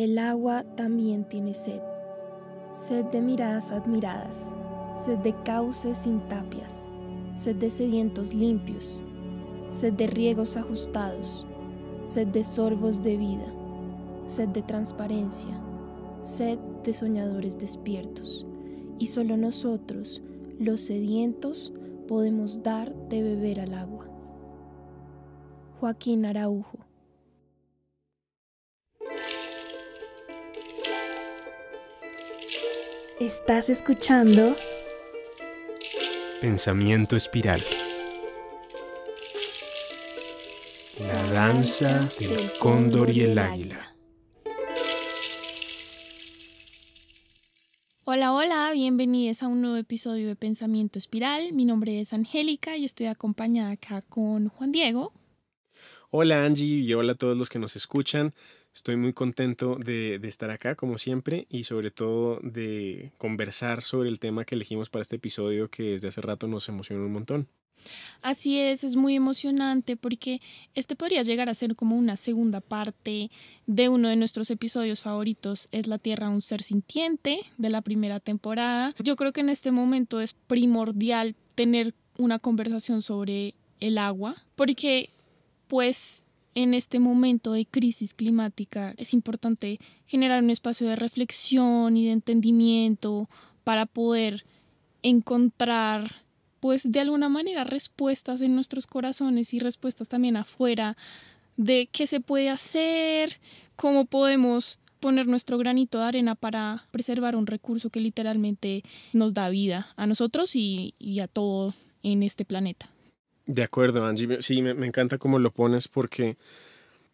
El agua también tiene sed, sed de miradas admiradas, sed de cauces sin tapias, sed de sedientos limpios, sed de riegos ajustados, sed de sorbos de vida, sed de transparencia, sed de soñadores despiertos. Y solo nosotros, los sedientos, podemos dar de beber al agua. Joaquín Araujo Estás escuchando Pensamiento Espiral. La danza del cóndor y el águila. Hola, hola, bienvenidos a un nuevo episodio de Pensamiento Espiral. Mi nombre es Angélica y estoy acompañada acá con Juan Diego. Hola Angie y hola a todos los que nos escuchan. Estoy muy contento de, estar acá, como siempre, y sobre todo de conversar sobre el tema que elegimos para este episodio que desde hace rato nos emociona un montón. Así es, es muy emocionante porque este podría llegar a ser como una segunda parte de uno de nuestros episodios favoritos, es La Tierra un ser sintiente, de la primera temporada. Yo creo que en este momento es primordial tener una conversación sobre el agua, porque pues en este momento de crisis climática es importante generar un espacio de reflexión y de entendimiento para poder encontrar pues de alguna manera respuestas en nuestros corazones y respuestas también afuera de qué se puede hacer, cómo podemos poner nuestro granito de arena para preservar un recurso que literalmente nos da vida a nosotros y, y a todo en este planeta. De acuerdo, Angie. Sí, me, encanta cómo lo pones porque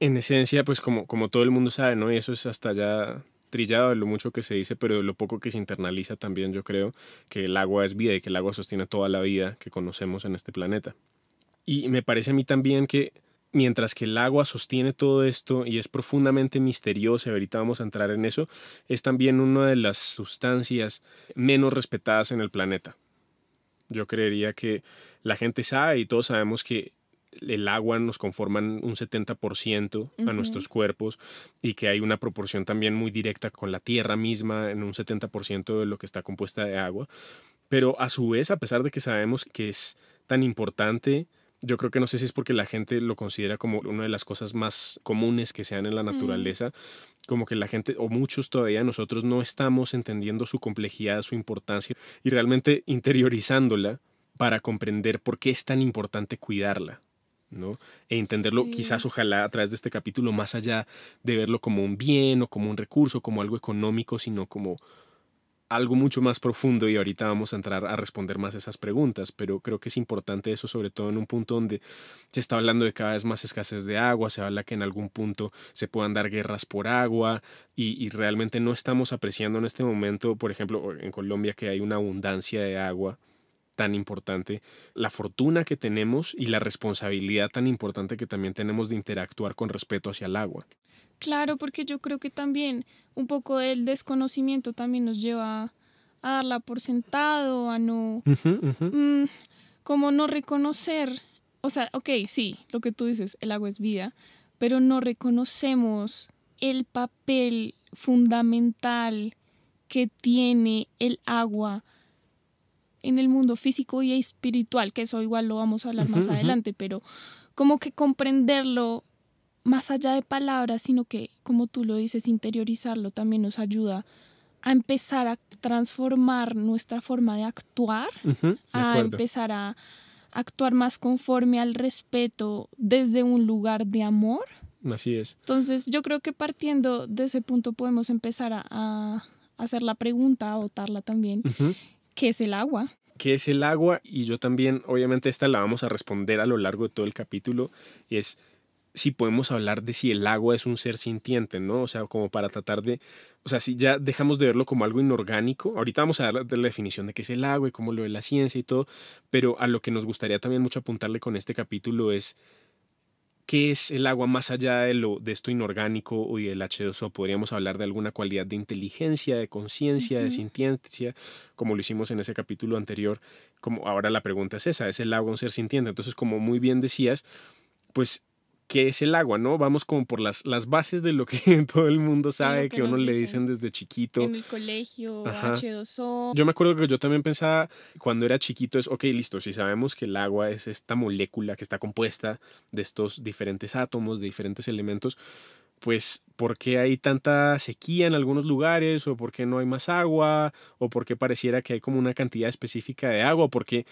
en esencia, pues como, como todo el mundo sabe, ¿no? Y eso es hasta ya trillado de lo mucho que se dice, pero de lo poco que se internaliza también yo creo que el agua es vida y que el agua sostiene toda la vida que conocemos en este planeta. Y me parece a mí también que mientras que el agua sostiene todo esto y es profundamente misteriosa, ahorita vamos a entrar en eso, es también una de las sustancias menos respetadas en el planeta. Yo creería que la gente sabe y todos sabemos que el agua nos conforman un 70% a nuestros cuerpos y que hay una proporción también muy directa con la tierra misma en un 70% de lo que está compuesta de agua. Pero a su vez, a pesar de que sabemos que es tan importante, yo creo que no sé si es porque la gente lo considera como una de las cosas más comunes que sean en la naturaleza, como que la gente o muchos todavía nosotros no estamos entendiendo su complejidad, su importancia y realmente interiorizándola para comprender por qué es tan importante cuidarla. ¿no? E entenderlo quizás ojalá a través de este capítulo, más allá de verlo como un bien o como un recurso, como algo económico, sino como algo mucho más profundo y ahorita vamos a entrar a responder más esas preguntas, pero creo que es importante eso, sobre todo en un punto donde se está hablando de cada vez más escasez de agua, se habla que en algún punto se puedan dar guerras por agua y, y realmente no estamos apreciando en este momento, por ejemplo, en Colombia que hay una abundancia de agua, tan importante, la fortuna que tenemos y la responsabilidad tan importante que también tenemos de interactuar con respeto hacia el agua. Claro, porque yo creo que también un poco del desconocimiento también nos lleva a darla por sentado, a no... Mm, como no reconocer, o sea, ok, sí, lo que tú dices, el agua es vida, pero no reconocemos el papel fundamental que tiene el agua en el mundo físico y espiritual, que eso igual lo vamos a hablar más adelante, pero como que comprenderlo más allá de palabras, sino que, como tú lo dices, interiorizarlo también nos ayuda a empezar a transformar nuestra forma de actuar, a empezar a actuar más conforme al respeto desde un lugar de amor. Así es. Entonces yo creo que partiendo de ese punto podemos empezar a, hacer la pregunta, a votarla también. ¿Qué es el agua? ¿Qué es el agua? Y yo también, obviamente, esta la vamos a responder a lo largo de todo el capítulo. Y es si podemos hablar de si el agua es un ser sintiente, ¿no? O sea, como para tratar de, o sea, si ya dejamos de verlo como algo inorgánico, ahorita vamos a hablar de la definición de qué es el agua y cómo lo ve la ciencia y todo, pero a lo que nos gustaría también mucho apuntarle con este capítulo es ¿Qué es el agua más allá de, lo, de esto inorgánico y del H2O? Podríamos hablar de alguna cualidad de inteligencia, de conciencia, de sintiencia, como lo hicimos en ese capítulo anterior. Como ahora la pregunta es esa, ¿es el agua un ser sintiente? Entonces, como muy bien decías, pues que es el agua, ¿no? Vamos como por las, las bases de lo que todo el mundo sabe, que, uno le dicen desde chiquito. En el colegio, H2O. Yo me acuerdo que yo también pensaba cuando era chiquito es, ok, listo, si sabemos que el agua es esta molécula que está compuesta de estos diferentes átomos, de diferentes elementos, pues por qué hay tanta sequía en algunos lugares o por qué no hay más agua o por qué pareciera que hay como una cantidad específica de agua, porque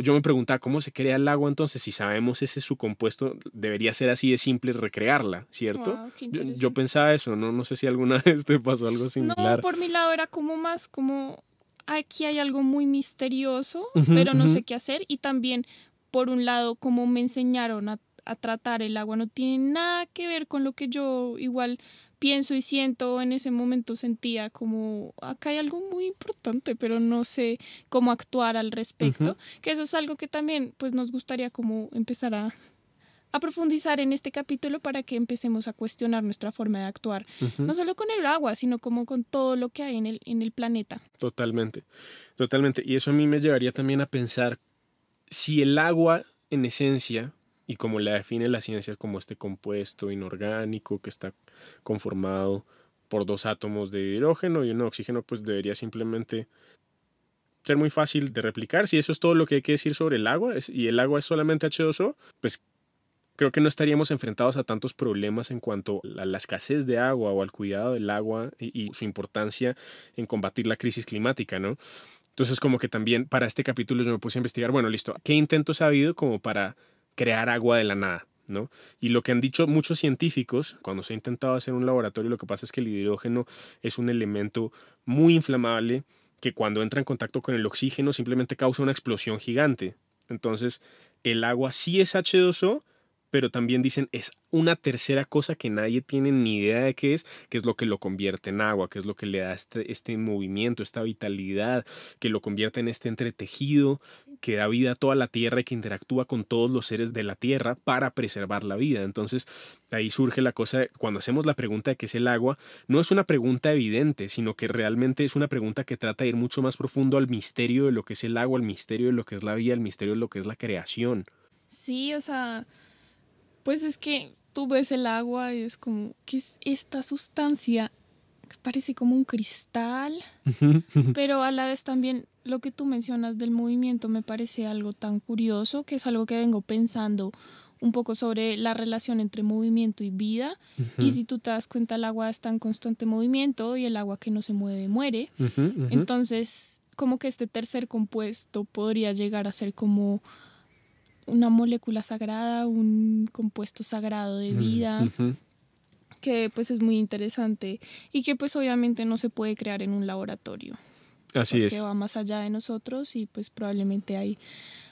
yo me preguntaba cómo se crea el agua entonces si sabemos ese su compuesto, debería ser así de simple recrearla, ¿cierto? yo, pensaba eso, no no sé si alguna vez te pasó algo similar. No, por mi lado era como más como aquí hay algo muy misterioso, pero no sé qué hacer y también por un lado, como me enseñaron a a tratar el agua no tiene nada que ver con lo que yo igual pienso y siento en ese momento sentía como acá hay algo muy importante pero no sé cómo actuar al respecto que eso es algo que también pues nos gustaría como empezar a, a profundizar en este capítulo para que empecemos a cuestionar nuestra forma de actuar, no solo con el agua, sino como con todo lo que hay en el, en el planeta. Totalmente, totalmente. Y eso a mí me llevaría también a pensar si el agua, en esencia, y como la define la ciencia como este compuesto inorgánico que está conformado por dos átomos de hidrógeno y uno de oxígeno, pues debería simplemente ser muy fácil de replicar. Si eso es todo lo que hay que decir sobre el agua y el agua es solamente H2O, pues creo que no estaríamos enfrentados a tantos problemas en cuanto a la escasez de agua o al cuidado del agua y, y su importancia en combatir la crisis climática, ¿no? Entonces como que también para este capítulo yo me puse a investigar, bueno, listo, ¿qué intentos ha habido como para crear agua de la nada. ¿No? Y lo que han dicho muchos científicos, cuando se ha intentado hacer un laboratorio, lo que pasa es que el hidrógeno es un elemento muy inflamable que cuando entra en contacto con el oxígeno simplemente causa una explosión gigante. Entonces, el agua sí es H2O, pero también dicen es una tercera cosa que nadie tiene ni idea de qué es, que es lo que lo convierte en agua, que es lo que le da este, este movimiento, esta vitalidad, que lo convierte en este entretejido que da vida a toda la Tierra y que interactúa con todos los seres de la Tierra para preservar la vida. Entonces, ahí surge la cosa, cuando hacemos la pregunta de qué es el agua, no es una pregunta evidente, sino que realmente es una pregunta que trata de ir mucho más profundo al misterio de lo que es el agua, al misterio de lo que es la vida, al misterio de lo que es la creación. Sí, o sea, pues es que tú ves el agua y es como, ¿qué es esta sustancia parece como un cristal, pero a la vez también lo que tú mencionas del movimiento me parece algo tan curioso, que es algo que vengo pensando un poco sobre la relación entre movimiento y vida. Y si tú te das cuenta, el agua está en constante movimiento y el agua que no se mueve muere. Entonces, como que este tercer compuesto podría llegar a ser como una molécula sagrada, un compuesto sagrado de mm, vida que pues es muy interesante y que pues obviamente no se puede crear en un laboratorio. Así es. Que va más allá de nosotros y pues probablemente hay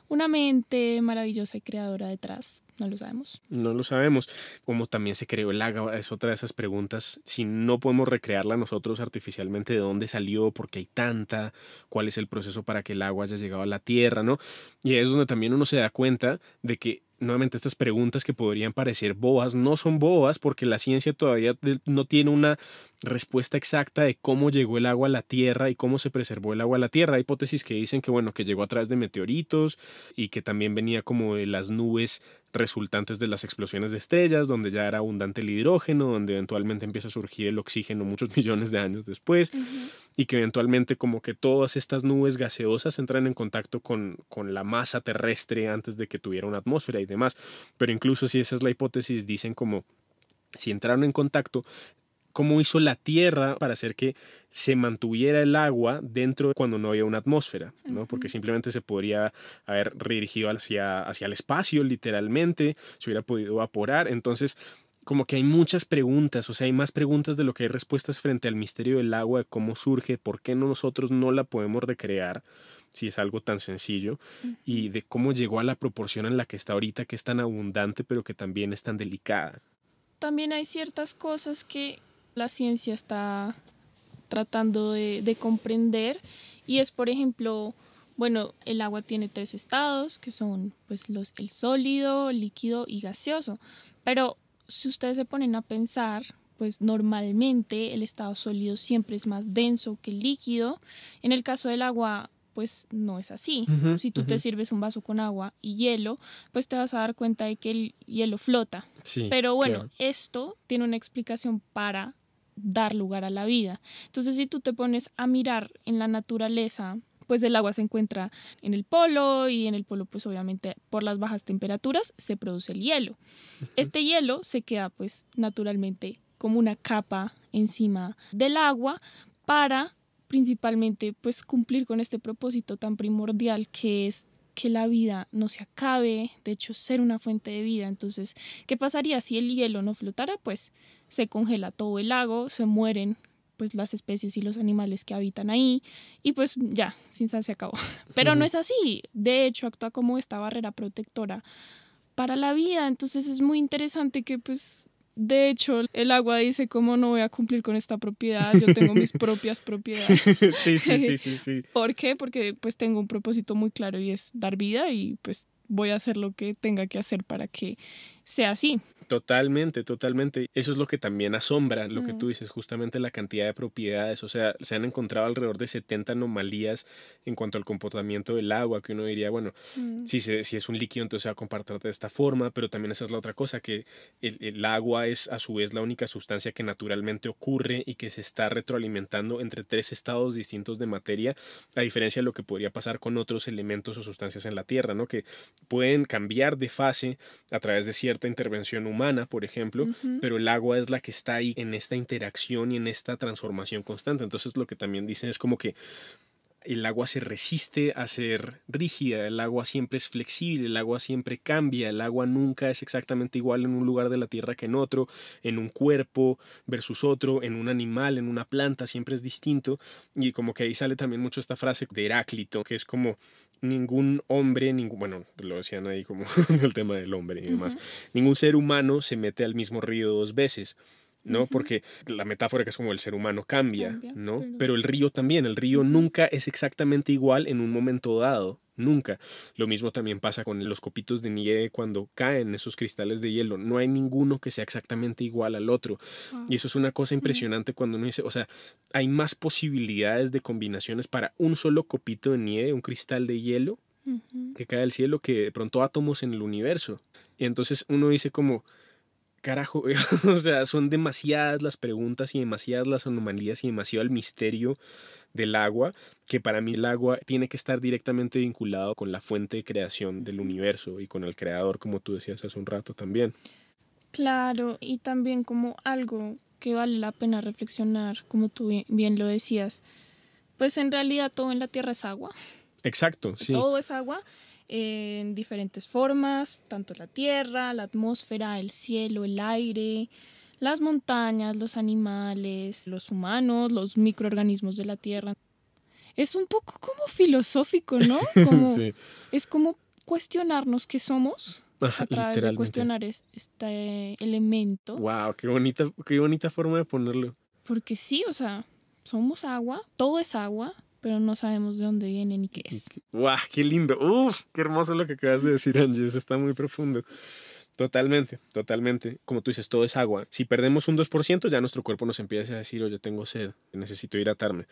una mente maravillosa y creadora detrás. No lo sabemos. No lo sabemos. Como también se creó el agua, es otra de esas preguntas. Si no podemos recrearla nosotros artificialmente, ¿de dónde salió? ¿Por qué hay tanta? ¿Cuál es el proceso para que el agua haya llegado a la tierra? ¿no? Y es donde también uno se da cuenta de que nuevamente estas preguntas que podrían parecer boas, no son boas porque la ciencia todavía no tiene una respuesta exacta de cómo llegó el agua a la Tierra y cómo se preservó el agua a la Tierra. Hay hipótesis que dicen que bueno, que llegó a través de meteoritos y que también venía como de las nubes resultantes de las explosiones de estrellas, donde ya era abundante el hidrógeno, donde eventualmente empieza a surgir el oxígeno muchos millones de años después, y que eventualmente como que todas estas nubes gaseosas entran en contacto con, con la masa terrestre antes de que tuviera una atmósfera y demás. Pero incluso si esa es la hipótesis, dicen como si entraron en contacto, cómo hizo la Tierra para hacer que se mantuviera el agua dentro cuando no había una atmósfera, ¿no? Porque simplemente se podría haber redirigido hacia, hacia el espacio, literalmente, se hubiera podido evaporar. Entonces, como que hay muchas preguntas, o sea, hay más preguntas de lo que hay respuestas frente al misterio del agua, de cómo surge, por qué nosotros no la podemos recrear, si es algo tan sencillo, y de cómo llegó a la proporción en la que está ahorita, que es tan abundante, pero que también es tan delicada. También hay ciertas cosas que la ciencia está tratando de, comprender y es, por ejemplo, bueno, el agua tiene tres estados, que son pues los, el sólido, líquido y gaseoso. Pero si ustedes se ponen a pensar, pues normalmente el estado sólido siempre es más denso que el líquido. En el caso del agua, pues no es así. si tú te sirves un vaso con agua y hielo, pues te vas a dar cuenta de que el hielo flota. Pero bueno, esto tiene una explicación para dar lugar a la vida. Entonces, si tú te pones a mirar en la naturaleza, pues el agua se encuentra en el polo y en el polo pues obviamente por las bajas temperaturas se produce el hielo. Este hielo se queda pues naturalmente como una capa encima del agua para principalmente pues cumplir con este propósito tan primordial que es que la vida no se acabe, de hecho ser una fuente de vida. Entonces, ¿qué pasaría si el hielo no flotara? Pues se congela todo el lago, se mueren pues las especies y los animales que habitan ahí y pues ya, sin se acabó. Pero no es así, de hecho actúa como esta barrera protectora para la vida, entonces es muy interesante que pues de hecho, el agua dice ¿Cómo no voy a cumplir con esta propiedad, yo tengo mis propias propiedades. Sí, sí, sí, sí, sí. ¿Por qué? Porque pues tengo un propósito muy claro y es dar vida y pues voy a hacer lo que tenga que hacer para que sea así. Totalmente, totalmente. Eso es lo que también asombra, lo que mm. tú dices, justamente la cantidad de propiedades. O sea, se han encontrado alrededor de 70 anomalías en cuanto al comportamiento del agua, que uno diría, bueno, mm. si, es un líquido, entonces se va a compartir de esta forma, pero también esa es la otra cosa, que el, agua es a su vez la única sustancia que naturalmente ocurre y que se está retroalimentando entre tres estados distintos de materia, a diferencia de lo que podría pasar con otros elementos o sustancias en la Tierra, ¿no? Que pueden cambiar de fase a través de cierta intervención humana, por ejemplo, pero el agua es la que está ahí en esta interacción y en esta transformación constante. Entonces lo que también dicen es como que el agua se resiste a ser rígida, el agua siempre es flexible, el agua siempre cambia, el agua nunca es exactamente igual en un lugar de la Tierra que en otro, en un cuerpo versus otro, en un animal, en una planta, siempre es distinto. Y como que ahí sale también mucho esta frase de Heráclito, que es como ningún hombre, ningún, bueno, lo decían ahí como el tema del hombre y demás, ningún ser humano se mete al mismo río dos veces. ¿no? Porque la metáfora que es como el ser humano cambia, ¿no? pero... el río también, el río nunca es exactamente igual en un momento dado, nunca. Lo mismo también pasa con los copitos de nieve cuando caen esos cristales de hielo. No hay ninguno que sea exactamente igual al otro. Ah, y eso es una cosa impresionante cuando uno dice, o sea, hay más posibilidades de combinaciones para un solo copito de nieve, un cristal de hielo que cae del cielo que de pronto átomos en el universo. Y entonces uno dice como, carajo, o sea, son demasiadas las preguntas y demasiadas las anomalías y demasiado el misterio del agua, que para mí el agua tiene que estar directamente vinculado con la fuente de creación del universo y con el creador, como tú decías hace un rato también. Claro, y también como algo que vale la pena reflexionar, como tú bien lo decías, pues en realidad todo en la Tierra es agua. Exacto, sí. Todo es agua en diferentes formas, tanto la tierra, la atmósfera, el cielo, el aire, las montañas, los animales, los humanos, los microorganismos de la tierra. Es un poco como filosófico, ¿no? Es como cuestionarnos qué somos a través de cuestionar este elemento. Wow, qué bonita, qué bonita forma de ponerlo. Porque sí, o sea, somos agua, todo es agua, pero no sabemos de dónde viene ni qué es. ¡Guau! ¡Qué lindo! ¡Uf! ¡Qué hermoso lo que acabas de decir, Angie! Eso está muy profundo. Totalmente, totalmente. Como tú dices, todo es agua. Si perdemos un 2%, ya nuestro cuerpo nos empieza a decir, oye, tengo sed, necesito hidratarme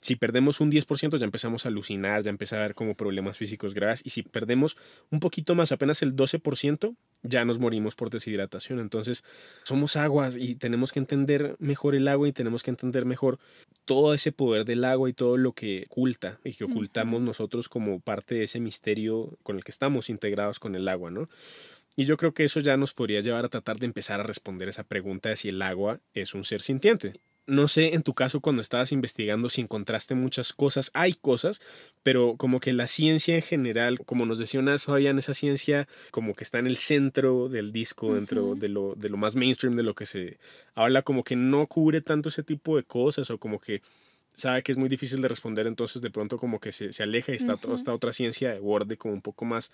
si perdemos un 10% ya empezamos a alucinar, ya empezamos a ver como problemas físicos graves y si perdemos un poquito más, apenas el 12%, ya nos morimos por deshidratación. Entonces, somos aguas y tenemos que entender mejor el agua y tenemos que entender mejor todo ese poder del agua y todo lo que oculta y que ocultamos nosotros como parte de ese misterio con el que estamos integrados con el agua, ¿no? Y yo creo que eso ya nos podría llevar a tratar de empezar a responder esa pregunta de si el agua es un ser sintiente no sé, en tu caso cuando estabas investigando si encontraste muchas cosas, hay cosas, pero como que la ciencia en general, como nos decía una en esa ciencia como que está en el centro del disco, dentro de lo, de lo más mainstream, de lo que se habla, como que no cubre tanto ese tipo de cosas o como que sabe que es muy difícil de responder, entonces de pronto como que se, aleja y está, toda esta otra ciencia de borde como un poco más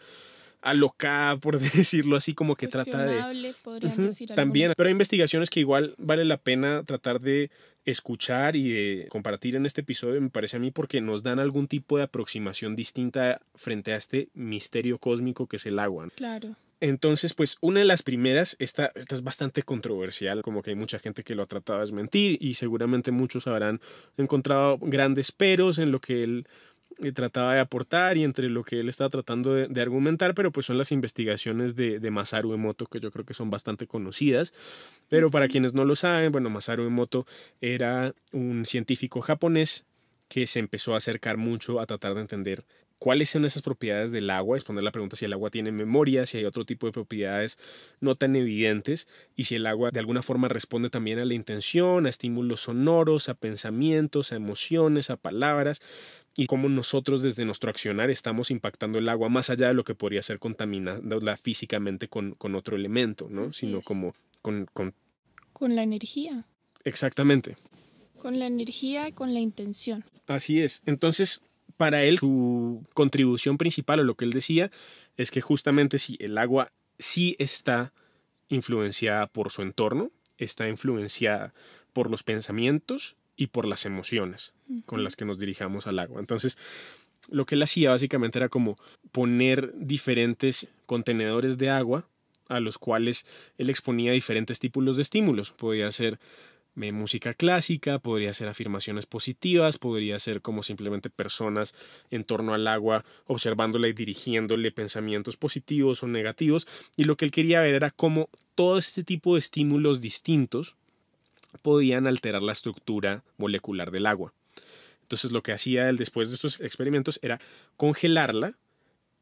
alocada, por decirlo así, como que trata de... también, pero hay investigaciones que igual vale la pena tratar de escuchar y de compartir en este episodio, me parece a mí, porque nos dan algún tipo de aproximación distinta frente a este misterio cósmico que es el agua. Claro. Entonces, pues una de las primeras, esta, esta, es bastante controversial, como que hay mucha gente que lo ha tratado de desmentir y seguramente muchos habrán encontrado grandes peros en lo que él trataba de aportar y entre lo que él estaba tratando de, argumentar, pero pues son las investigaciones de, de, Masaru Emoto, que yo creo que son bastante conocidas. Pero para quienes no lo saben, bueno, Masaru Emoto era un científico japonés que se empezó a acercar mucho a tratar de entender cuáles son esas propiedades del agua, es la pregunta si el agua tiene memoria, si hay otro tipo de propiedades no tan evidentes y si el agua de alguna forma responde también a la intención, a estímulos sonoros, a pensamientos, a emociones, a palabras y cómo nosotros desde nuestro accionar estamos impactando el agua más allá de lo que podría ser contaminándola físicamente con, otro elemento, ¿no? sino como con, con... la energía. Exactamente. Con la energía y con la intención. Así es. Entonces, para él, su contribución principal o lo que él decía es que justamente si el agua sí está influenciada por su entorno, está influenciada por los pensamientos y por las emociones con las que nos dirijamos al agua. Entonces, lo que él hacía básicamente era como poner diferentes contenedores de agua a los cuales él exponía diferentes tipos de estímulos. Podía ser eh, música clásica, podría ser afirmaciones positivas, podría ser como simplemente personas en torno al agua observándola y dirigiéndole pensamientos positivos o negativos. Y lo que él quería ver era cómo todo este tipo de estímulos distintos podían alterar la estructura molecular del agua. Entonces lo que hacía él después de estos experimentos era congelarla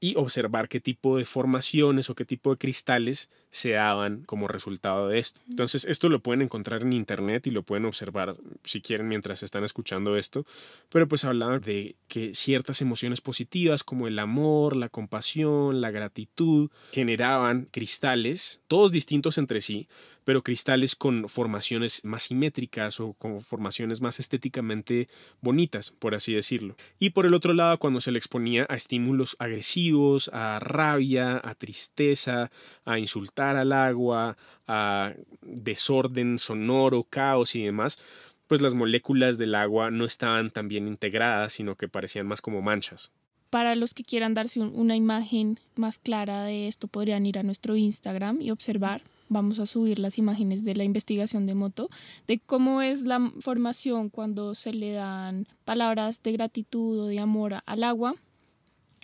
y observar qué tipo de formaciones o qué tipo de cristales se daban como resultado de esto. Entonces esto lo pueden encontrar en internet y lo pueden observar si quieren mientras están escuchando esto, pero pues hablaba de que ciertas emociones positivas como el amor, la compasión, la gratitud generaban cristales, todos distintos entre sí, pero cristales con formaciones más simétricas o con formaciones más estéticamente bonitas, por así decirlo. Y por el otro lado, cuando se le exponía a estímulos agresivos, a rabia, a tristeza, a insultar al agua, a desorden sonoro, caos y demás, pues las moléculas del agua no estaban tan bien integradas, sino que parecían más como manchas. Para los que quieran darse una imagen más clara de esto, podrían ir a nuestro Instagram y observar vamos a subir las imágenes de la investigación de Moto, de cómo es la formación cuando se le dan palabras de gratitud o de amor al agua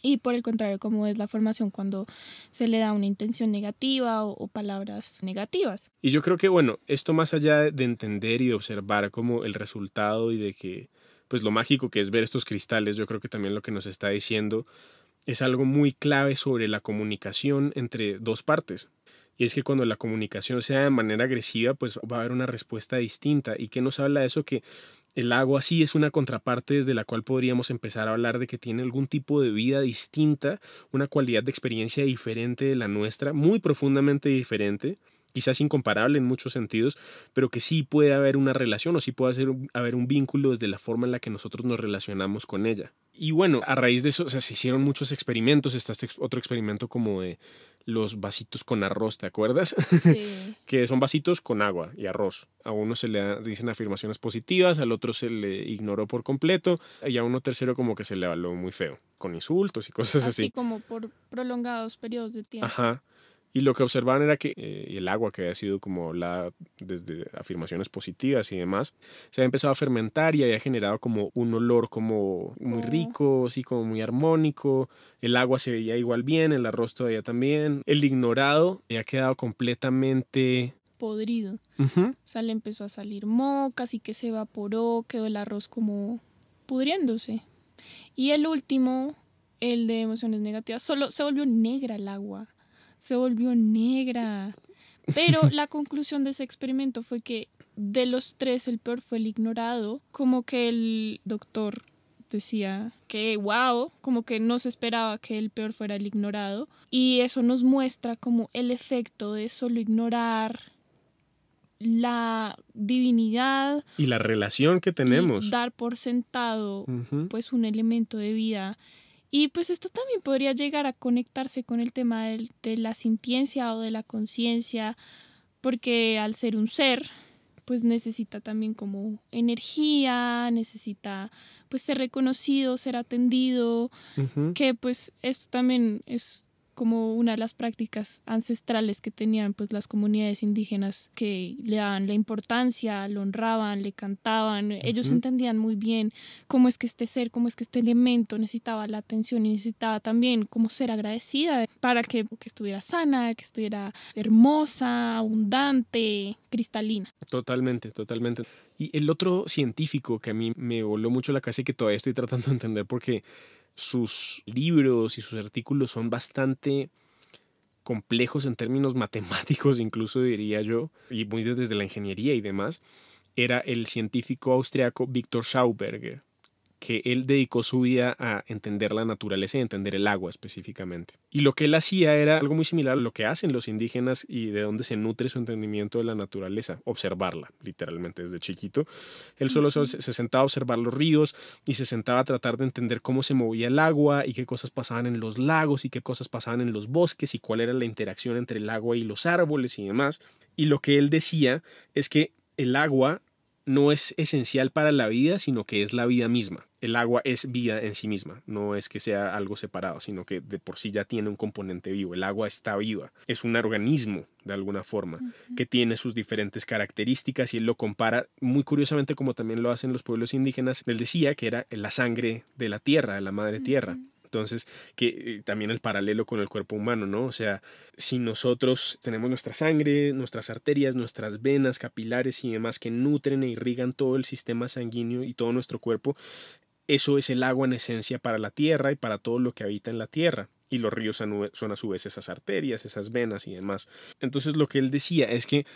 y por el contrario, cómo es la formación cuando se le da una intención negativa o, palabras negativas. Y yo creo que, bueno, esto más allá de entender y de observar como el resultado y de que, pues lo mágico que es ver estos cristales, yo creo que también lo que nos está diciendo es algo muy clave sobre la comunicación entre dos partes, y es que cuando la comunicación sea de manera agresiva, pues va a haber una respuesta distinta. ¿Y qué nos habla de eso? Que el agua sí es una contraparte desde la cual podríamos empezar a hablar de que tiene algún tipo de vida distinta, una cualidad de experiencia diferente de la nuestra, muy profundamente diferente quizás incomparable en muchos sentidos, pero que sí puede haber una relación o sí puede haber un vínculo desde la forma en la que nosotros nos relacionamos con ella. Y bueno, a raíz de eso se hicieron muchos experimentos, está este otro experimento como de los vasitos con arroz, ¿te acuerdas? Sí. que son vasitos con agua y arroz. A uno se le dicen afirmaciones positivas, al otro se le ignoró por completo y a uno tercero como que se le habló muy feo, con insultos y cosas así. Así como por prolongados periodos de tiempo. Ajá. Y lo que observaban era que eh, el agua que había sido como la desde afirmaciones positivas y demás, se había empezado a fermentar y había generado como un olor como muy rico, así como muy armónico. El agua se veía igual bien, el arroz todavía también. El ignorado había quedado completamente podrido. sale empezó a salir moca, así que se evaporó, quedó el arroz como pudriéndose. Y el último, el de emociones negativas, solo se volvió negra el agua se volvió negra. Pero la conclusión de ese experimento fue que de los tres el peor fue el ignorado, como que el doctor decía que wow, como que no se esperaba que el peor fuera el ignorado y eso nos muestra como el efecto de solo ignorar la divinidad y la relación que tenemos. dar por sentado pues un elemento de vida y pues esto también podría llegar a conectarse con el tema de la sintiencia o de la conciencia, porque al ser un ser, pues necesita también como energía, necesita pues ser reconocido, ser atendido, que pues esto también es como una de las prácticas ancestrales que tenían pues las comunidades indígenas que le daban la importancia, lo honraban, le cantaban, ellos entendían muy bien cómo es que este ser, cómo es que este elemento necesitaba la atención y necesitaba también cómo ser agradecida para que, que estuviera sana, que estuviera hermosa, abundante, cristalina. Totalmente, totalmente. Y el otro científico que a mí me voló mucho la cabeza y que todavía estoy tratando de entender porque sus libros y sus artículos son bastante complejos en términos matemáticos, incluso diría yo, y muy desde la ingeniería y demás, era el científico austriaco Víctor Schauberger que él dedicó su vida a entender la naturaleza y entender el agua específicamente. Y lo que él hacía era algo muy similar a lo que hacen los indígenas y de dónde se nutre su entendimiento de la naturaleza, observarla, literalmente desde chiquito. Él solo se sentaba a observar los ríos y se sentaba a tratar de entender cómo se movía el agua y qué cosas pasaban en los lagos y qué cosas pasaban en los bosques y cuál era la interacción entre el agua y los árboles y demás. Y lo que él decía es que el agua no es esencial para la vida, sino que es la vida misma el agua es vida en sí misma, no es que sea algo separado, sino que de por sí ya tiene un componente vivo, el agua está viva, es un organismo de alguna forma, que tiene sus diferentes características y él lo compara muy curiosamente como también lo hacen los pueblos indígenas, él decía que era la sangre de la tierra, de la madre tierra. Entonces, que eh, también el paralelo con el cuerpo humano, ¿no? O sea, si nosotros tenemos nuestra sangre, nuestras arterias, nuestras venas, capilares y demás que nutren e irrigan todo el sistema sanguíneo y todo nuestro cuerpo, eso es el agua en esencia para la tierra y para todo lo que habita en la tierra. Y los ríos son a su vez esas arterias, esas venas y demás. Entonces lo que él decía es que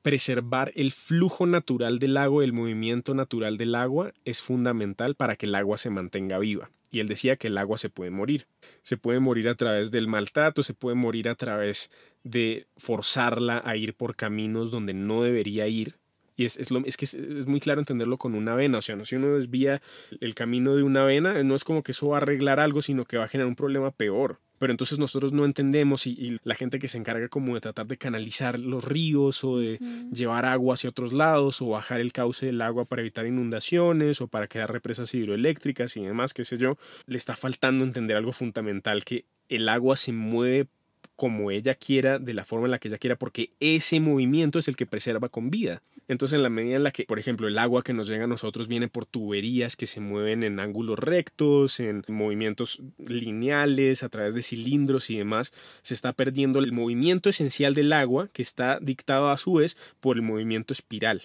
preservar el flujo natural del agua, el movimiento natural del agua, es fundamental para que el agua se mantenga viva. Y él decía que el agua se puede morir. Se puede morir a través del maltrato, se puede morir a través de forzarla a ir por caminos donde no debería ir, es, es que es, muy claro entenderlo con una vena. O sea, no si uno desvía el camino de una vena, no es como que eso va a arreglar algo, sino que va a generar un problema peor. Pero entonces nosotros no entendemos y, la gente que se encarga como de tratar de canalizar los ríos o de llevar agua hacia otros lados o bajar el cauce del agua para evitar inundaciones o para crear represas hidroeléctricas y demás, qué sé yo, le está faltando entender algo fundamental, que el agua se mueve como ella quiera, de la forma en la que ella quiera, porque ese movimiento es el que preserva con vida. Entonces, en la medida en la que, por ejemplo, el agua que nos llega a nosotros viene por tuberías que se mueven en ángulos rectos, en movimientos lineales, a través de cilindros y demás, se está perdiendo el movimiento esencial del agua que está dictado a su vez por el movimiento espiral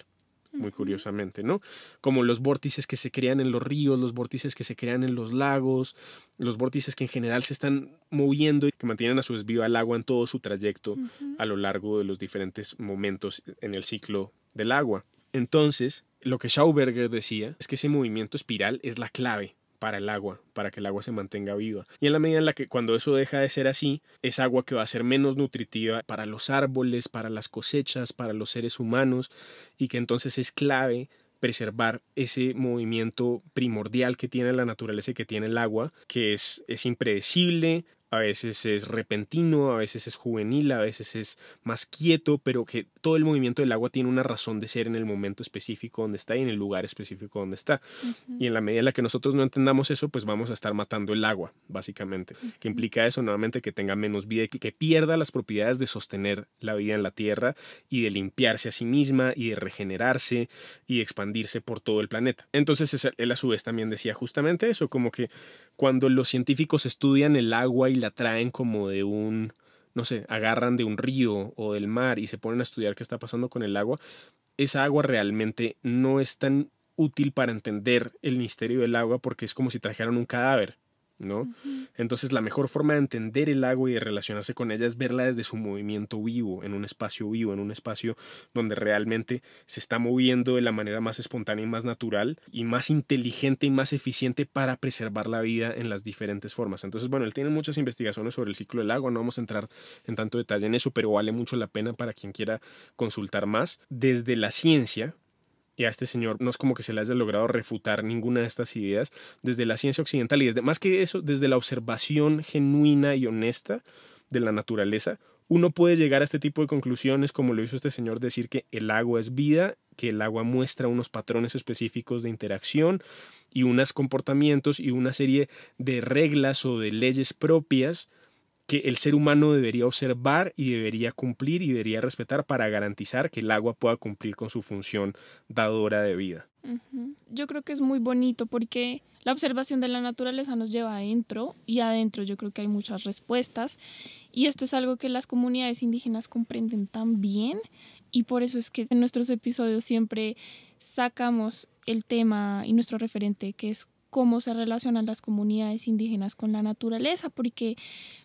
muy curiosamente, ¿no? Como los vórtices que se crean en los ríos, los vórtices que se crean en los lagos, los vórtices que en general se están moviendo y que mantienen a su vez viva el agua en todo su trayecto a lo largo de los diferentes momentos en el ciclo del agua. Entonces, lo que Schauberger decía es que ese movimiento espiral es la clave para el agua, para que el agua se mantenga viva. Y en la medida en la que cuando eso deja de ser así, es agua que va a ser menos nutritiva para los árboles, para las cosechas, para los seres humanos, y que entonces es clave preservar ese movimiento primordial que tiene la naturaleza y que tiene el agua, que es, es impredecible, a veces es repentino, a veces es juvenil, a veces es más quieto, pero que todo el movimiento del agua tiene una razón de ser en el momento específico donde está y en el lugar específico donde está. Y en la medida en la que nosotros no entendamos eso, pues vamos a estar matando el agua, básicamente. Que implica eso nuevamente que tenga menos vida, y que pierda las propiedades de sostener la vida en la tierra y de limpiarse a sí misma y de regenerarse y expandirse por todo el planeta. Entonces él a su vez también decía justamente eso, como que cuando los científicos estudian el agua y la traen como de un, no sé, agarran de un río o del mar y se ponen a estudiar qué está pasando con el agua, esa agua realmente no es tan útil para entender el misterio del agua porque es como si trajeran un cadáver. ¿no? Entonces la mejor forma de entender el agua y de relacionarse con ella es verla desde su movimiento vivo, en un espacio vivo, en un espacio donde realmente se está moviendo de la manera más espontánea y más natural y más inteligente y más eficiente para preservar la vida en las diferentes formas. Entonces, bueno, él tiene muchas investigaciones sobre el ciclo del agua, no vamos a entrar en tanto detalle en eso, pero vale mucho la pena para quien quiera consultar más. Desde la ciencia, y a este señor no es como que se le haya logrado refutar ninguna de estas ideas desde la ciencia occidental y desde más que eso, desde la observación genuina y honesta de la naturaleza, uno puede llegar a este tipo de conclusiones como lo hizo este señor, decir que el agua es vida, que el agua muestra unos patrones específicos de interacción y unos comportamientos y una serie de reglas o de leyes propias que el ser humano debería observar y debería cumplir y debería respetar para garantizar que el agua pueda cumplir con su función dadora de vida. Yo creo que es muy bonito porque la observación de la naturaleza nos lleva adentro y adentro yo creo que hay muchas respuestas y esto es algo que las comunidades indígenas comprenden tan bien y por eso es que en nuestros episodios siempre sacamos el tema y nuestro referente que es cómo se relacionan las comunidades indígenas con la naturaleza, porque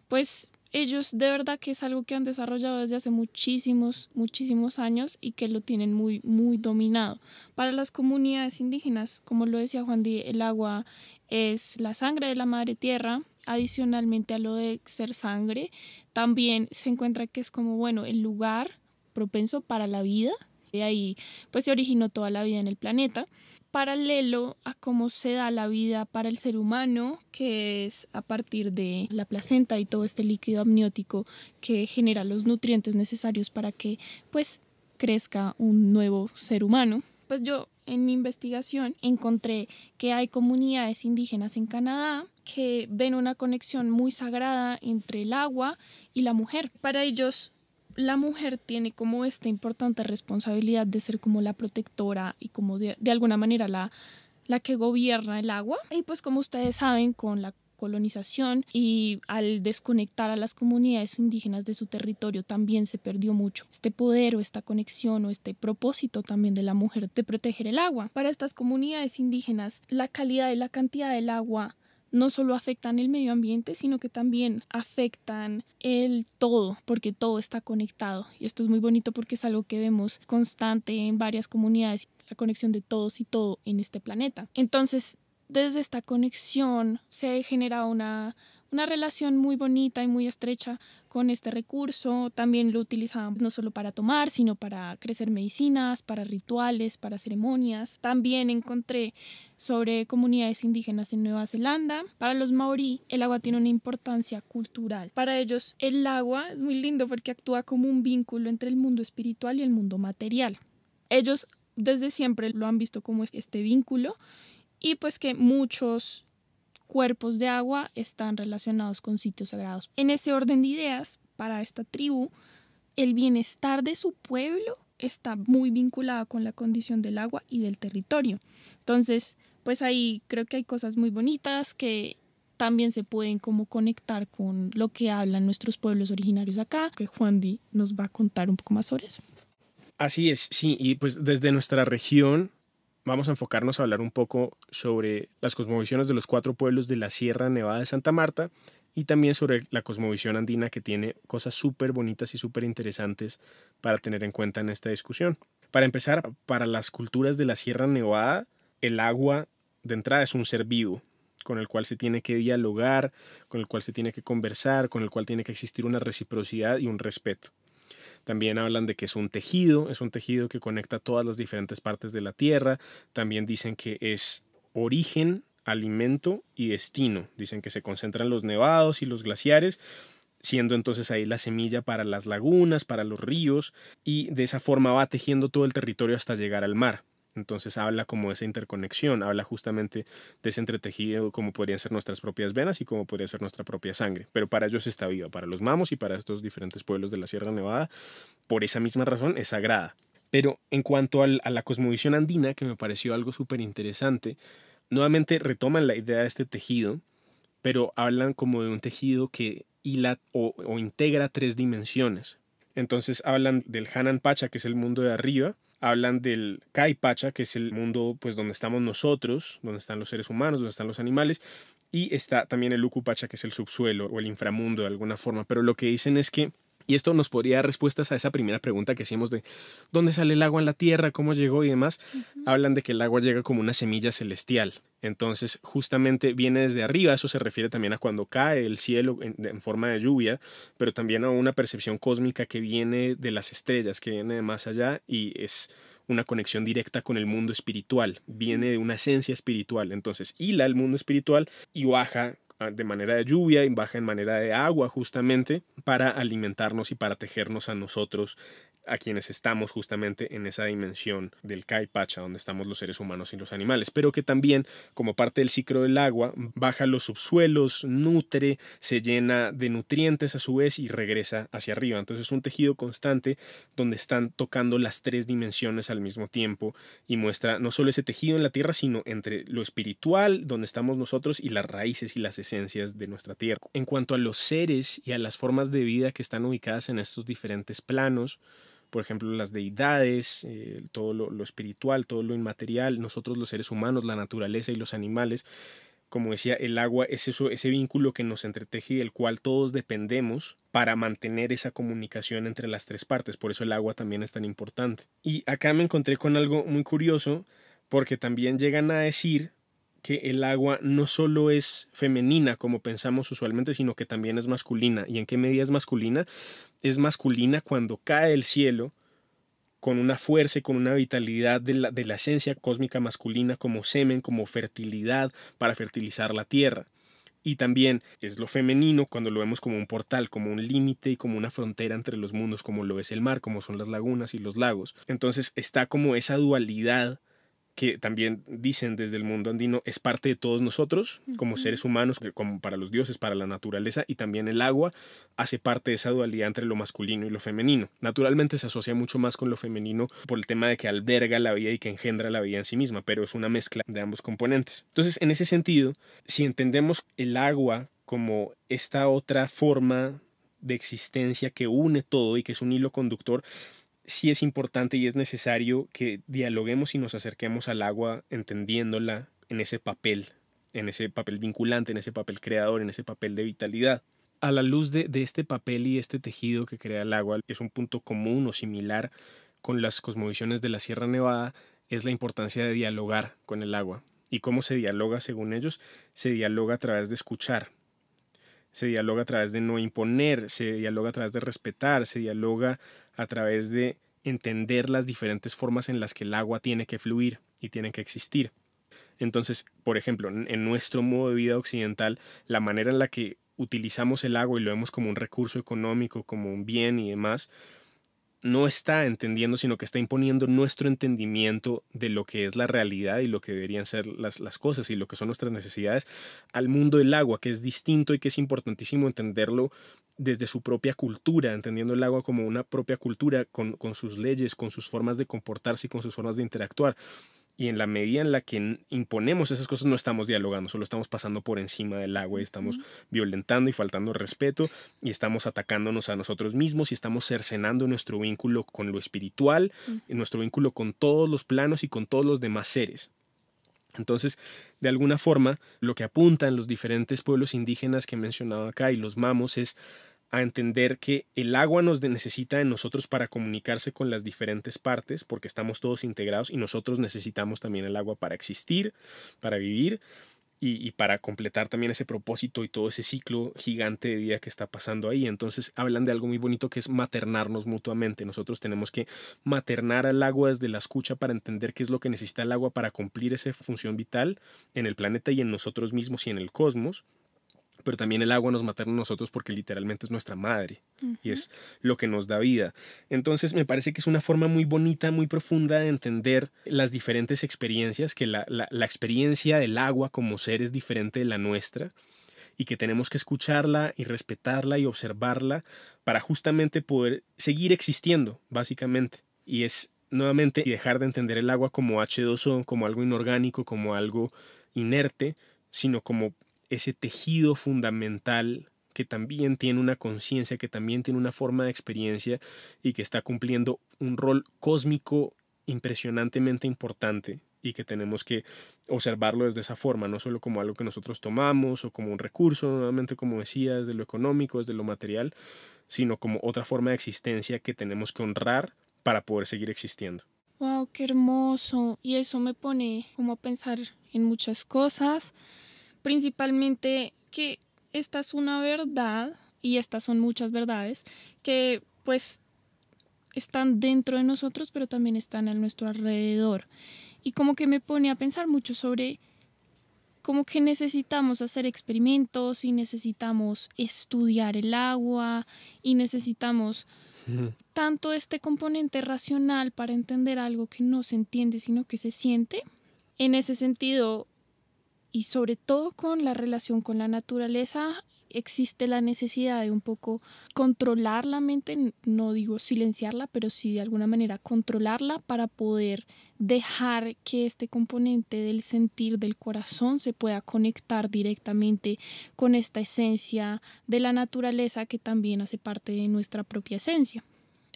pues ellos de verdad que es algo que han desarrollado desde hace muchísimos, muchísimos años y que lo tienen muy, muy dominado. Para las comunidades indígenas, como lo decía Juan Di, el agua es la sangre de la madre tierra, adicionalmente a lo de ser sangre, también se encuentra que es como, bueno, el lugar propenso para la vida, de ahí pues se originó toda la vida en el planeta. Paralelo a cómo se da la vida para el ser humano, que es a partir de la placenta y todo este líquido amniótico que genera los nutrientes necesarios para que pues crezca un nuevo ser humano. Pues yo en mi investigación encontré que hay comunidades indígenas en Canadá que ven una conexión muy sagrada entre el agua y la mujer. Para ellos la mujer tiene como esta importante responsabilidad de ser como la protectora y como de, alguna manera la, la que gobierna el agua. Y pues como ustedes saben, con la colonización y al desconectar a las comunidades indígenas de su territorio también se perdió mucho este poder o esta conexión o este propósito también de la mujer de proteger el agua. Para estas comunidades indígenas la calidad y la cantidad del agua no solo afectan el medio ambiente, sino que también afectan el todo, porque todo está conectado. Y esto es muy bonito porque es algo que vemos constante en varias comunidades, la conexión de todos y todo en este planeta. Entonces, desde esta conexión se genera una una relación muy bonita y muy estrecha con este recurso. También lo utilizaban no solo para tomar, sino para crecer medicinas, para rituales, para ceremonias. También encontré sobre comunidades indígenas en Nueva Zelanda. Para los maorí, el agua tiene una importancia cultural. Para ellos, el agua es muy lindo porque actúa como un vínculo entre el mundo espiritual y el mundo material. Ellos desde siempre lo han visto como este vínculo y pues que muchos cuerpos de agua están relacionados con sitios sagrados. En ese orden de ideas, para esta tribu, el bienestar de su pueblo está muy vinculado con la condición del agua y del territorio. Entonces, pues ahí creo que hay cosas muy bonitas que también se pueden como conectar con lo que hablan nuestros pueblos originarios acá, que Juan Di nos va a contar un poco más sobre eso. Así es, sí, y pues desde nuestra región vamos a enfocarnos a hablar un poco sobre las cosmovisiones de los cuatro pueblos de la Sierra Nevada de Santa Marta y también sobre la cosmovisión andina que tiene cosas súper bonitas y súper interesantes para tener en cuenta en esta discusión. Para empezar, para las culturas de la Sierra Nevada, el agua de entrada es un ser vivo con el cual se tiene que dialogar, con el cual se tiene que conversar, con el cual tiene que existir una reciprocidad y un respeto. También hablan de que es un tejido, es un tejido que conecta todas las diferentes partes de la Tierra. También dicen que es origen, alimento y destino. Dicen que se concentran los nevados y los glaciares siendo entonces ahí la semilla para las lagunas, para los ríos, y de esa forma va tejiendo todo el territorio hasta llegar al mar. Entonces habla como esa interconexión, habla justamente de ese entretejido, como podrían ser nuestras propias venas y como podría ser nuestra propia sangre. Pero para ellos está viva, para los mamos y para estos diferentes pueblos de la Sierra Nevada, por esa misma razón es sagrada. Pero en cuanto a la cosmovisión andina, que me pareció algo súper interesante, nuevamente retoman la idea de este tejido, pero hablan como de un tejido que hila o, o integra tres dimensiones. Entonces hablan del Hanan Pacha, que es el mundo de arriba, hablan del Kaipacha, que es el mundo pues donde estamos nosotros, donde están los seres humanos, donde están los animales, y está también el Ukupacha, que es el subsuelo o el inframundo de alguna forma, pero lo que dicen es que y esto nos podría dar respuestas a esa primera pregunta que hacíamos de dónde sale el agua en la tierra, cómo llegó y demás. Hablan de que el agua llega como una semilla celestial. Entonces, justamente viene desde arriba, eso se refiere también a cuando cae el cielo en, en, forma de lluvia, pero también a una percepción cósmica que viene de las estrellas, que viene de más allá y es una conexión directa con el mundo espiritual, viene de una esencia espiritual. Entonces, hila el mundo espiritual y baja Ah, de manera de lluvia y baja en manera de agua justamente para alimentarnos y para tejernos a nosotros a quienes estamos justamente en esa dimensión del Caipacha, donde estamos los seres humanos y los animales, pero que también, como parte del ciclo del agua, baja los subsuelos, nutre, se llena de nutrientes a su vez y regresa hacia arriba. Entonces es un tejido constante donde están tocando las tres dimensiones al mismo tiempo y muestra no solo ese tejido en la tierra, sino entre lo espiritual, donde estamos nosotros, y las raíces y las esencias de nuestra tierra. En cuanto a los seres y a las formas de vida que están ubicadas en estos diferentes planos, por ejemplo, las deidades, eh, todo lo, espiritual, todo lo inmaterial, nosotros los seres humanos, la naturaleza y los animales. Como decía, el agua es ese vínculo que nos entreteje y del cual todos dependemos para mantener esa comunicación entre las tres partes. Por eso el agua también es tan importante. Y acá me encontré con algo muy curioso, porque también llegan a decir que el agua no solo es femenina como pensamos usualmente, sino que también es masculina. ¿Y en qué medida es masculina? Es masculina cuando cae el cielo con una fuerza y con una vitalidad de la, de la esencia cósmica masculina como semen, como fertilidad para fertilizar la tierra. Y también es lo femenino cuando lo vemos como un portal, como un límite y como una frontera entre los mundos, como lo es el mar, como son las lagunas y los lagos. Entonces está como esa dualidad que también dicen desde el mundo andino es parte de todos nosotros como seres humanos, como para los dioses, para la naturaleza y también el agua hace parte de esa dualidad entre lo masculino y lo femenino. Naturalmente se asocia mucho más con lo femenino por el tema de que alberga la vida y que engendra la vida en sí misma, pero es una mezcla de ambos componentes. Entonces, en ese sentido, si entendemos el agua como esta otra forma de existencia que une todo y que es un hilo conductor, sí es importante y es necesario que dialoguemos y nos acerquemos al agua entendiéndola en ese papel, en ese papel vinculante, en ese papel creador, en ese papel de vitalidad. A la luz de, de este papel y este tejido que crea el agua, es un punto común o similar con las cosmovisiones de la Sierra Nevada, es la importancia de dialogar con el agua. ¿Y cómo se dialoga según ellos? Se dialoga a través de escuchar, se dialoga a través de no imponer, se dialoga a través de respetar, se dialoga a través de entender las diferentes formas en las que el agua tiene que fluir y tiene que existir. Entonces, por ejemplo, en nuestro modo de vida occidental, la manera en la que utilizamos el agua y lo vemos como un recurso económico, como un bien y demás, no está entendiendo, sino que está imponiendo nuestro entendimiento de lo que es la realidad y lo que deberían ser las, las cosas y lo que son nuestras necesidades al mundo del agua, que es distinto y que es importantísimo entenderlo desde su propia cultura, entendiendo el agua como una propia cultura, con, con sus leyes, con sus formas de comportarse y con sus formas de interactuar. Y en la medida en la que imponemos esas cosas no estamos dialogando, solo estamos pasando por encima del agua y estamos violentando y faltando respeto y estamos atacándonos a nosotros mismos y estamos cercenando nuestro vínculo con lo espiritual, mm. nuestro vínculo con todos los planos y con todos los demás seres. Entonces, de alguna forma, lo que apuntan los diferentes pueblos indígenas que he mencionado acá y los mamos es a entender que el agua nos necesita en nosotros para comunicarse con las diferentes partes, porque estamos todos integrados y nosotros necesitamos también el agua para existir, para vivir y, y para completar también ese propósito y todo ese ciclo gigante de vida que está pasando ahí. Entonces hablan de algo muy bonito que es maternarnos mutuamente. Nosotros tenemos que maternar al agua desde la escucha para entender qué es lo que necesita el agua para cumplir esa función vital en el planeta y en nosotros mismos y en el cosmos pero también el agua nos mataron a nosotros porque literalmente es nuestra madre y es lo que nos da vida. Entonces me parece que es una forma muy bonita, muy profunda de entender las diferentes experiencias, que la, la experiencia del agua como ser es diferente de la nuestra y que tenemos que escucharla y respetarla y observarla para justamente poder seguir existiendo, básicamente. Y es nuevamente dejar de entender el agua como H2O, como algo inorgánico, como algo inerte, sino como ese tejido fundamental que también tiene una conciencia, que también tiene una forma de experiencia y que está cumpliendo un rol cósmico impresionantemente importante y que tenemos que observarlo desde esa forma, no solo como algo que nosotros tomamos o como un recurso, nuevamente como decía, desde lo económico, desde lo material, sino como otra forma de existencia que tenemos que honrar para poder seguir existiendo. ¡Wow! ¡Qué hermoso! Y eso me pone como a pensar en muchas cosas principalmente que esta es una verdad y estas son muchas verdades que pues están dentro de nosotros pero también están a nuestro alrededor y como que me pone a pensar mucho sobre como que necesitamos hacer experimentos y necesitamos estudiar el agua y necesitamos tanto este componente racional para entender algo que no se entiende sino que se siente. En ese sentido, y sobre todo con la relación con la naturaleza existe la necesidad de un poco controlar la mente, no digo silenciarla, pero sí de alguna manera controlarla para poder dejar que este componente del sentir del corazón se pueda conectar directamente con esta esencia de la naturaleza que también hace parte de nuestra propia esencia.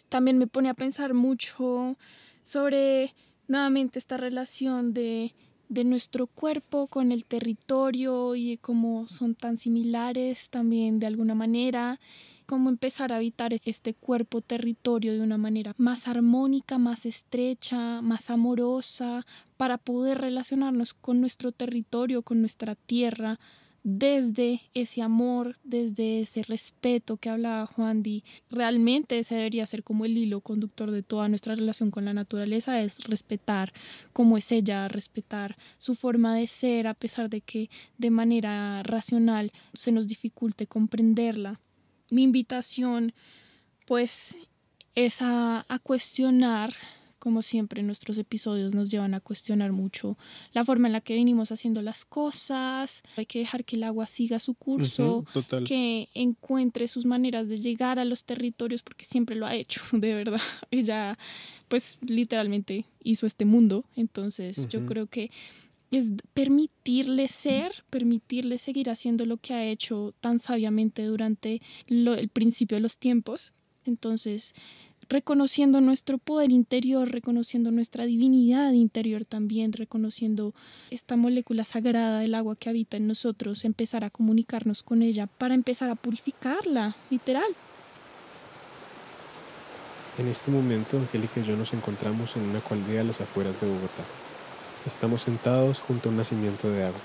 También me pone a pensar mucho sobre nuevamente esta relación de de nuestro cuerpo con el territorio y cómo son tan similares también de alguna manera, cómo empezar a habitar este cuerpo territorio de una manera más armónica, más estrecha, más amorosa, para poder relacionarnos con nuestro territorio, con nuestra tierra, desde ese amor, desde ese respeto que hablaba Juan Di, realmente ese debería ser como el hilo conductor de toda nuestra relación con la naturaleza, es respetar cómo es ella, respetar su forma de ser, a pesar de que de manera racional se nos dificulte comprenderla. Mi invitación, pues, es a cuestionar como siempre, nuestros episodios nos llevan a cuestionar mucho la forma en la que venimos haciendo las cosas. Hay que dejar que el agua siga su curso, que encuentre sus maneras de llegar a los territorios, porque siempre lo ha hecho, de verdad. Ella, pues, literalmente hizo este mundo. Entonces, yo creo que es permitirle ser, permitirle seguir haciendo lo que ha hecho tan sabiamente durante el principio de los tiempos. Entonces, reconociendo nuestro poder interior, reconociendo nuestra divinidad interior también, reconociendo esta molécula sagrada del agua que habita en nosotros, empezar a comunicarnos con ella para empezar a purificarla, literal. En este momento, Angélica y yo nos encontramos en una cualdea a las afueras de Bogotá. Estamos sentados junto a un nacimiento de agua.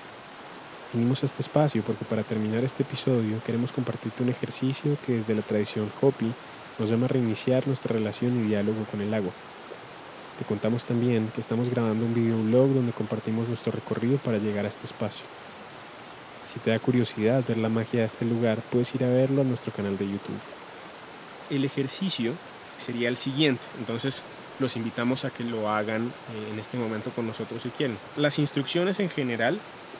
Vinimos a este espacio porque para terminar este episodio queremos compartirte un ejercicio que desde la tradición Hopi nos llama a reiniciar nuestra relación y diálogo con el lago. Te contamos también que estamos grabando un video blog donde compartimos nuestro recorrido para llegar a este espacio. Si te da curiosidad ver la magia de este lugar, puedes ir a verlo a nuestro canal de YouTube. El ejercicio sería el siguiente, entonces los invitamos a que lo hagan eh, en este momento con nosotros si quieren. Las instrucciones en general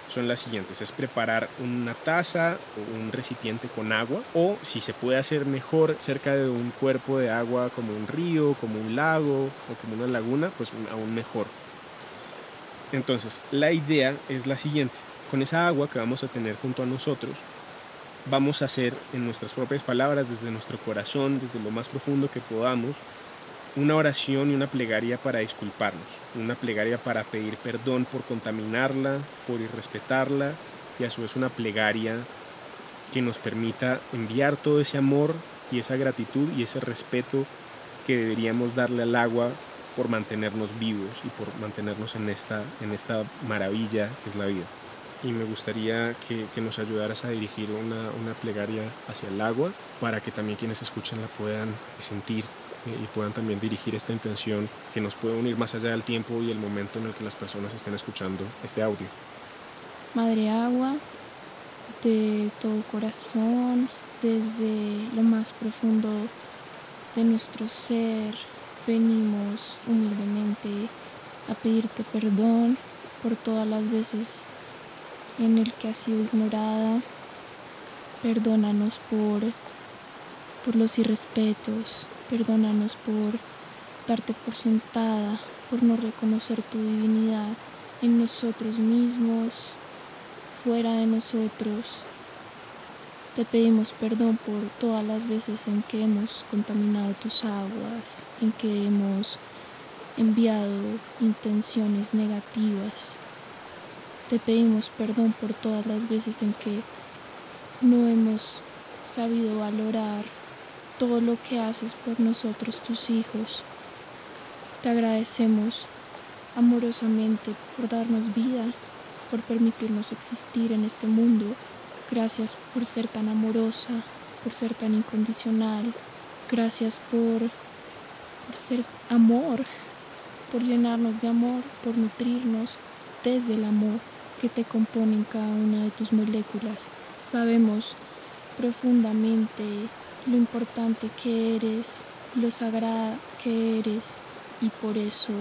son las siguientes. Es preparar una taza o un recipiente con agua o si se puede hacer mejor cerca de un cuerpo de agua como un río, como un lago o como una laguna, pues aún mejor. Entonces, la idea es la siguiente. Con esa agua que vamos a tener junto a nosotros, vamos a hacer en nuestras propias palabras, desde nuestro corazón, desde lo más profundo que podamos, una oración y una plegaria para disculparnos, una plegaria para pedir perdón por contaminarla, por irrespetarla y a su vez una plegaria que nos permita enviar todo ese amor y esa gratitud y ese respeto que deberíamos darle al agua por mantenernos vivos y por mantenernos en esta, en esta maravilla que es la vida. Y me gustaría que, nos ayudaras a dirigir una, una plegaria hacia el agua para que también quienes escuchan la puedan sentir eh, y puedan también dirigir esta intención que nos puede unir más allá del tiempo y el momento en el que las personas estén escuchando este audio. Madre Agua, de todo corazón, desde lo más profundo de nuestro ser, venimos humildemente a pedirte perdón por todas las veces en el que has sido ignorada. Perdónanos por, por los irrespetos, Perdónanos por darte por sentada, por no reconocer tu divinidad en nosotros mismos, fuera de nosotros. Te pedimos perdón por todas las veces en que hemos contaminado tus aguas, en que hemos enviado intenciones negativas. Te pedimos perdón por todas las veces en que no hemos sabido valorar todo lo que haces por nosotros, tus hijos. Te agradecemos amorosamente por darnos vida, por permitirnos existir en este mundo. Gracias por ser tan amorosa, por ser tan incondicional. Gracias por, por ser amor, por llenarnos de amor, por nutrirnos desde el amor que te compone en cada una de tus moléculas. Sabemos profundamente lo importante que eres, lo sagrada que eres y por eso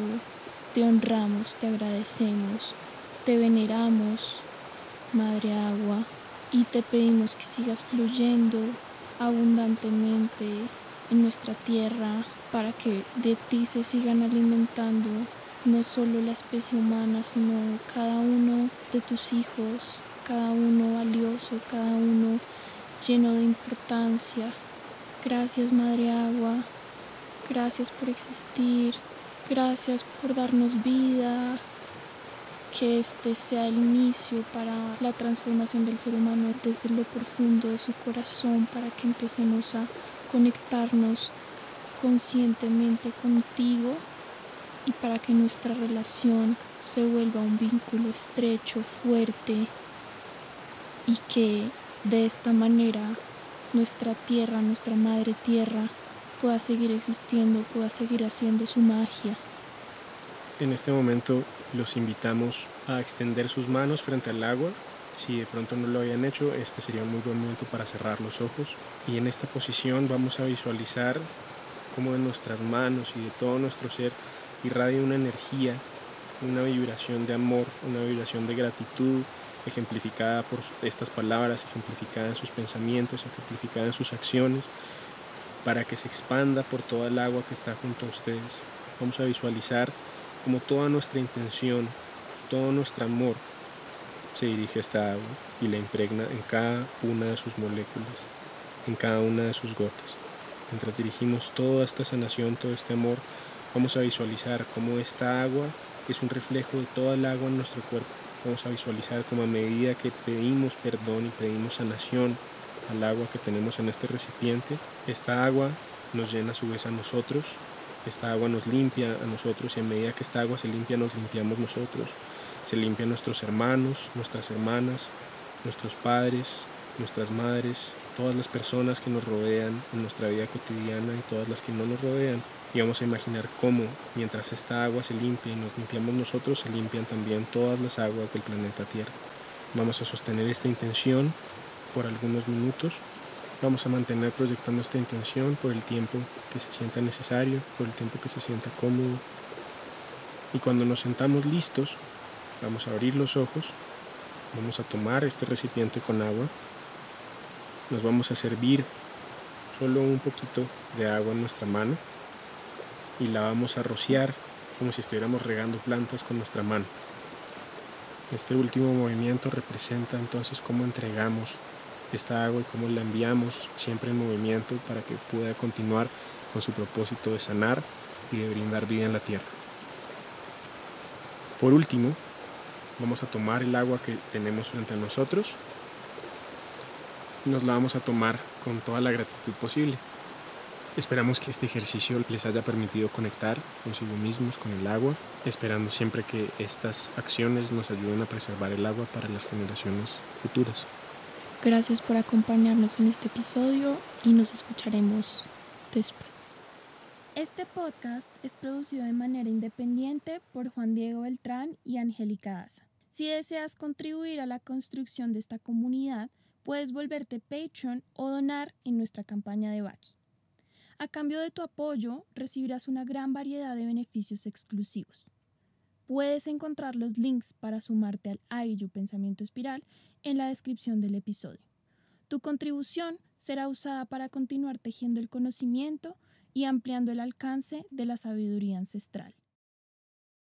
te honramos, te agradecemos, te veneramos, Madre Agua, y te pedimos que sigas fluyendo abundantemente en nuestra tierra para que de ti se sigan alimentando no solo la especie humana, sino cada uno de tus hijos, cada uno valioso, cada uno lleno de importancia, Gracias Madre Agua, gracias por existir, gracias por darnos vida, que este sea el inicio para la transformación del ser humano desde lo profundo de su corazón, para que empecemos a conectarnos conscientemente contigo y para que nuestra relación se vuelva un vínculo estrecho, fuerte y que de esta manera nuestra tierra, nuestra madre tierra, pueda seguir existiendo, pueda seguir haciendo su magia. En este momento los invitamos a extender sus manos frente al agua. Si de pronto no lo habían hecho, este sería un muy buen momento para cerrar los ojos. Y en esta posición vamos a visualizar cómo de nuestras manos y de todo nuestro ser irradia una energía, una vibración de amor, una vibración de gratitud, ejemplificada por estas palabras, ejemplificada en sus pensamientos, ejemplificada en sus acciones, para que se expanda por toda el agua que está junto a ustedes. Vamos a visualizar como toda nuestra intención, todo nuestro amor se dirige a esta agua y la impregna en cada una de sus moléculas, en cada una de sus gotas. Mientras dirigimos toda esta sanación, todo este amor, vamos a visualizar cómo esta agua es un reflejo de toda el agua en nuestro cuerpo Vamos a visualizar como a medida que pedimos perdón y pedimos sanación al agua que tenemos en este recipiente, esta agua nos llena a su vez a nosotros, esta agua nos limpia a nosotros y a medida que esta agua se limpia nos limpiamos nosotros, se limpian nuestros hermanos, nuestras hermanas, nuestros padres, nuestras madres, todas las personas que nos rodean en nuestra vida cotidiana y todas las que no nos rodean. Y vamos a imaginar cómo, mientras esta agua se limpia y nos limpiamos nosotros, se limpian también todas las aguas del planeta Tierra. Vamos a sostener esta intención por algunos minutos. Vamos a mantener proyectando esta intención por el tiempo que se sienta necesario, por el tiempo que se sienta cómodo. Y cuando nos sentamos listos, vamos a abrir los ojos, vamos a tomar este recipiente con agua, nos vamos a servir solo un poquito de agua en nuestra mano y la vamos a rociar como si estuviéramos regando plantas con nuestra mano. Este último movimiento representa entonces cómo entregamos esta agua y cómo la enviamos siempre en movimiento para que pueda continuar con su propósito de sanar y de brindar vida en la tierra. Por último, vamos a tomar el agua que tenemos frente a nosotros y nos la vamos a tomar con toda la gratitud posible. Esperamos que este ejercicio les haya permitido conectar consigo mismos, con el agua, esperando siempre que estas acciones nos ayuden a preservar el agua para las generaciones futuras. Gracias por acompañarnos en este episodio y nos escucharemos después. Este podcast es producido de manera independiente por Juan Diego Beltrán y Angélica Daza. Si deseas contribuir a la construcción de esta comunidad, puedes volverte Patreon o donar en nuestra campaña de Baki. A cambio de tu apoyo, recibirás una gran variedad de beneficios exclusivos. Puedes encontrar los links para sumarte al Ayu Pensamiento Espiral en la descripción del episodio. Tu contribución será usada para continuar tejiendo el conocimiento y ampliando el alcance de la sabiduría ancestral.